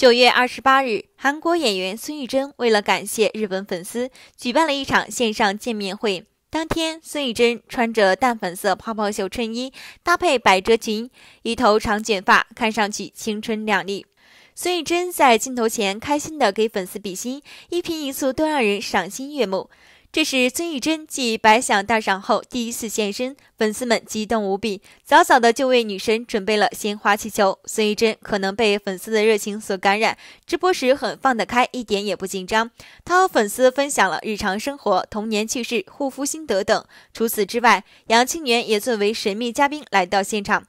九月二十八日，韩国演员孙艺珍为了感谢日本粉丝，举办了一场线上见面会。当天，孙艺珍穿着淡粉色泡泡袖衬衣，搭配百褶裙，一头长卷发，看上去青春靓丽。孙艺珍在镜头前开心地给粉丝比心，一颦一笑都让人赏心悦目。这是孙艺珍继白想大赏后第一次现身，粉丝们激动无比，早早的就为女神准备了鲜花气球。孙艺珍可能被粉丝的热情所感染，直播时很放得开，一点也不紧张。她和粉丝分享了日常生活、童年趣事、护肤心得等。除此之外，杨庆元也作为神秘嘉宾来到现场。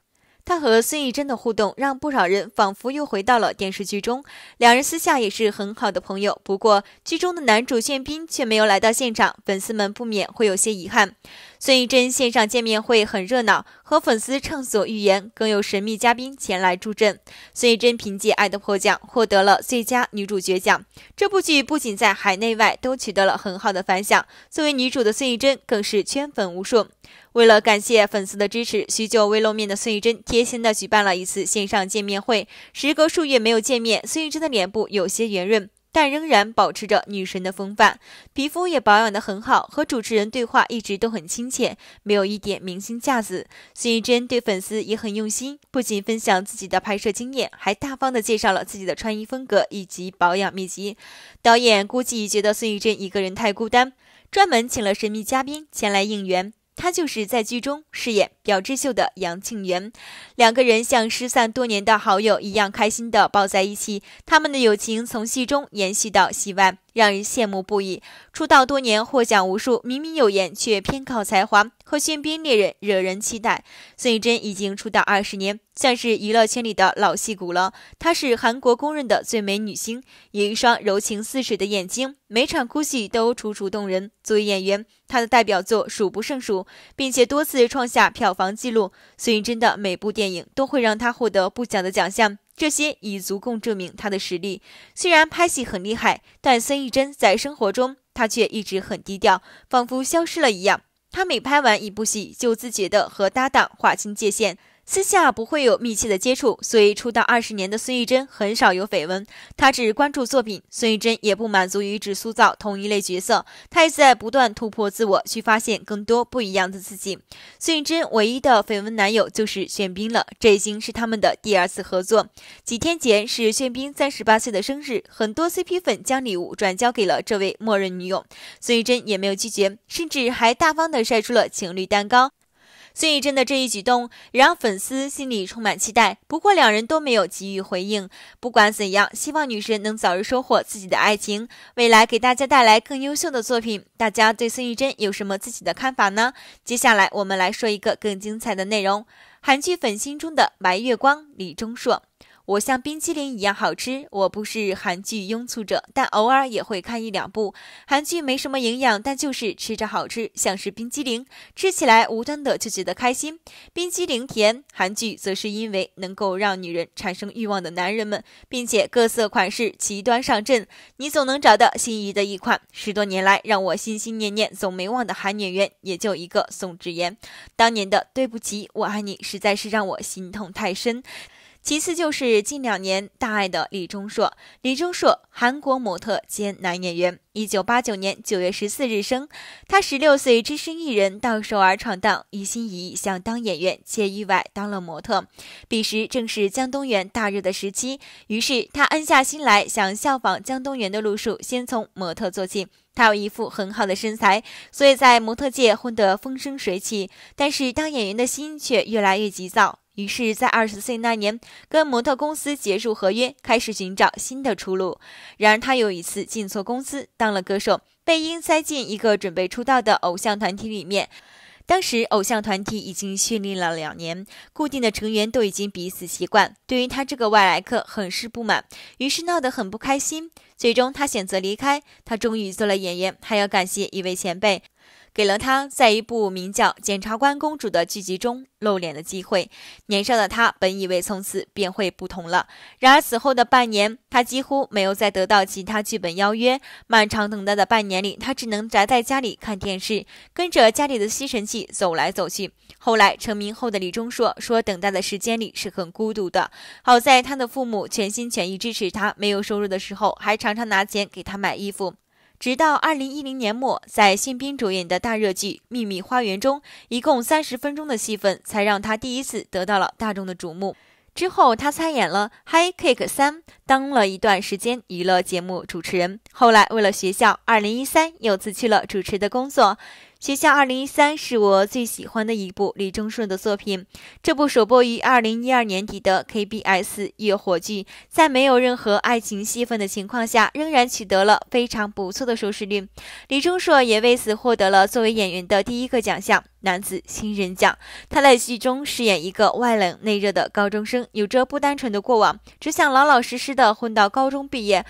他和孙艺珍的互动让不少人仿佛又回到了电视剧中，两人私下也是很好的朋友。不过剧中的男主炫斌却没有来到现场，粉丝们不免会有些遗憾。孙艺珍线上见面会很热闹，和粉丝畅所欲言，更有神秘嘉宾前来助阵。孙艺珍凭借《爱的迫降》获得了最佳女主角奖。这部剧不仅在海内外都取得了很好的反响，作为女主的孙艺珍更是圈粉无数。为了感谢粉丝的支持，许久未露面的孙艺珍贴心地举办了一次线上见面会。时隔数月没有见面，孙艺珍的脸部有些圆润，但仍然保持着女神的风范，皮肤也保养得很好。和主持人对话一直都很亲切，没有一点明星架子。孙艺珍对粉丝也很用心，不仅分享自己的拍摄经验，还大方地介绍了自己的穿衣风格以及保养秘籍。导演估计觉得孙艺珍一个人太孤单，专门请了神秘嘉宾前来应援。他就是在剧中饰演表志秀的杨庆元，两个人像失散多年的好友一样开心地抱在一起，他们的友情从戏中延续到戏外。让人羡慕不已。出道多年，获奖无数，明明有颜，却偏靠才华。和《玄彬猎人》惹人期待。孙艺珍已经出道二十年，算是娱乐圈里的老戏骨了。她是韩国公认的最美女星，有一双柔情似水的眼睛，每场哭戏都楚楚动人。作为演员，她的代表作数不胜数，并且多次创下票房纪录。孙艺珍的每部电影都会让她获得不奖的奖项。这些已足够证明他的实力。虽然拍戏很厉害，但孙艺珍在生活中，他却一直很低调，仿佛消失了一样。他每拍完一部戏，就自觉地和搭档划清界限。私下不会有密切的接触，所以出道二十年的孙艺珍很少有绯闻。她只关注作品。孙艺珍也不满足于只塑造同一类角色，她也在不断突破自我，去发现更多不一样的自己。孙艺珍唯一的绯闻男友就是玄彬了，这已经是他们的第二次合作。几天前是玄彬三十八岁的生日，很多 CP 粉将礼物转交给了这位默认女友，孙艺珍也没有拒绝，甚至还大方的晒出了情侣蛋糕。孙艺珍的这一举动也让粉丝心里充满期待，不过两人都没有给予回应。不管怎样，希望女神能早日收获自己的爱情，未来给大家带来更优秀的作品。大家对孙艺珍有什么自己的看法呢？接下来我们来说一个更精彩的内容：韩剧粉心中的白月光李钟硕。我像冰淇淋一样好吃。我不是韩剧拥簇者，但偶尔也会看一两部。韩剧没什么营养，但就是吃着好吃，像是冰激凌，吃起来无端的就觉得开心。冰激凌甜，韩剧则是因为能够让女人产生欲望的男人们，并且各色款式齐端上阵，你总能找到心仪的一款。十多年来，让我心心念念总没忘的韩演员也就一个宋智妍。当年的对不起我爱你，实在是让我心痛太深。其次就是近两年大爱的李钟硕。李钟硕，韩国模特兼男演员，一九八九年九月十四日生。他十六岁，只身一人到首尔闯荡，一心一意向当演员。却意外当了模特，彼时正是江东元大热的时期，于是他安下心来，想效仿江东元的路数，先从模特做起。他有一副很好的身材，所以在模特界混得风生水起。但是当演员的心却越来越急躁。于是，在二十岁那年，跟模特公司结束合约，开始寻找新的出路。然而，他有一次进错公司，当了歌手，被硬塞进一个准备出道的偶像团体里面。当时，偶像团体已经训练了两年，固定的成员都已经彼此习惯，对于他这个外来客很是不满，于是闹得很不开心。最终，他选择离开。他终于做了演员，还要感谢一位前辈。给了他在一部名叫《检察官公主》的剧集中露脸的机会。年少的他本以为从此便会不同了，然而此后的半年，他几乎没有再得到其他剧本邀约。漫长等待的半年里，他只能宅在家里看电视，跟着家里的吸尘器走来走去。后来成名后的李钟硕说，等待的时间里是很孤独的。好在他的父母全心全意支持他，没有收入的时候还常常拿钱给他买衣服。直到二零一零年末，在信斌主演的大热剧《秘密花园》中，一共三十分钟的戏份才让他第一次得到了大众的瞩目。之后，他参演了《Hi Cake 三》，当了一段时间娱乐节目主持人。后来，为了学校，二零一三又辞去了主持的工作。《学校2013》是我最喜欢的一部李钟硕的作品。这部首播于2012年底的 KBS 月火剧，在没有任何爱情戏份的情况下，仍然取得了非常不错的收视率。李钟硕也为此获得了作为演员的第一个奖项——男子新人奖。他在剧中饰演一个外冷内热的高中生，有着不单纯的过往，只想老老实实的混到高中毕业。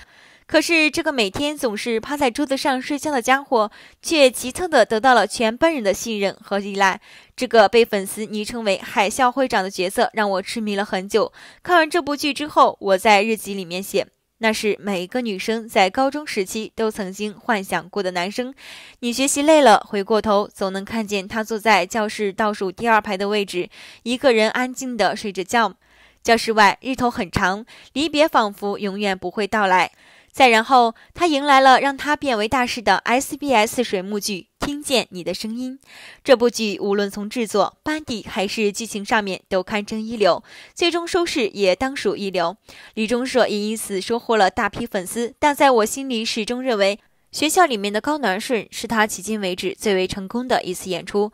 可是，这个每天总是趴在桌子上睡觉的家伙，却奇特的得到了全班人的信任和依赖。这个被粉丝昵称为“海啸会长”的角色，让我痴迷了很久。看完这部剧之后，我在日记里面写：“那是每一个女生在高中时期都曾经幻想过的男生。你学习累了，回过头总能看见他坐在教室倒数第二排的位置，一个人安静的睡着觉。教室外日头很长，离别仿佛永远不会到来。”再然后，他迎来了让他变为大师的 SBS 水幕剧《听见你的声音》。这部剧无论从制作班底还是剧情上面都堪称一流，最终收视也当属一流。李钟硕也因此收获了大批粉丝。但在我心里，始终认为学校里面的高暖顺是他迄今为止最为成功的一次演出。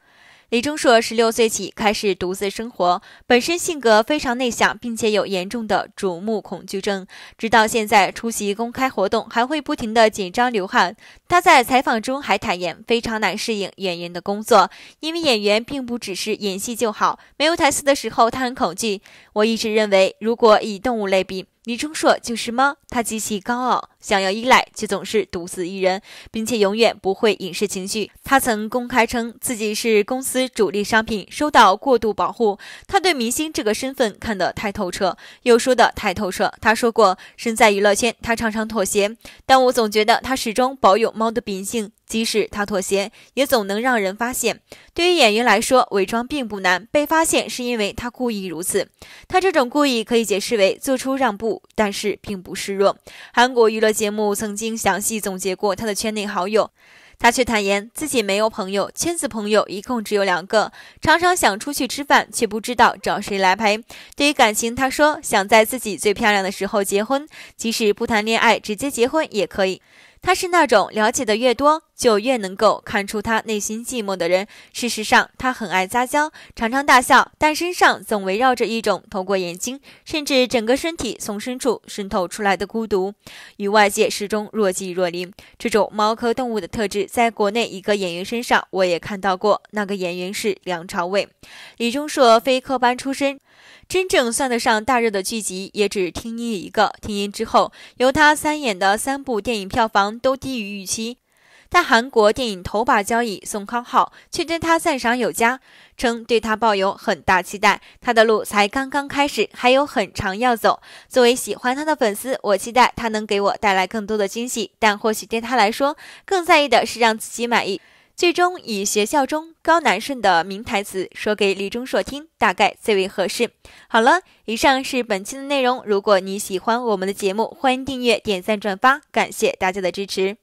李钟硕十六岁起开始独自生活，本身性格非常内向，并且有严重的瞩目恐惧症。直到现在出席公开活动，还会不停的紧张流汗。他在采访中还坦言，非常难适应演员的工作，因为演员并不只是演戏就好。没有台词的时候，他很恐惧。我一直认为，如果以动物类比。李钟硕就是猫，他极其高傲，想要依赖却总是独自一人，并且永远不会掩饰情绪。他曾公开称自己是公司主力商品，受到过度保护。他对明星这个身份看得太透彻，又说得太透彻。他说过，身在娱乐圈，他常常妥协，但我总觉得他始终保有猫的秉性。即使他妥协，也总能让人发现。对于演员来说，伪装并不难，被发现是因为他故意如此。他这种故意可以解释为做出让步，但是并不示弱。韩国娱乐节目曾经详细总结过他的圈内好友，他却坦言自己没有朋友，圈子朋友一共只有两个。常常想出去吃饭，却不知道找谁来陪。对于感情，他说想在自己最漂亮的时候结婚，即使不谈恋爱，直接结婚也可以。他是那种了解的越多，就越能够看出他内心寂寞的人。事实上，他很爱撒娇，常常大笑，但身上总围绕着一种透过眼睛，甚至整个身体从深处渗透出来的孤独，与外界始终若即若离。这种猫科动物的特质，在国内一个演员身上我也看到过。那个演员是梁朝伟、李钟硕，非科班出身。真正算得上大热的剧集，也只《听音》一个。听音之后，由他参演的三部电影票房都低于预期，但韩国电影头把交椅宋康昊却对他赞赏有加，称对他抱有很大期待，他的路才刚刚开始，还有很长要走。作为喜欢他的粉丝，我期待他能给我带来更多的惊喜。但或许对他来说，更在意的是让自己满意。最终以学校中高南顺的名台词说给李钟硕听，大概最为合适。好了，以上是本期的内容。如果你喜欢我们的节目，欢迎订阅、点赞、转发，感谢大家的支持。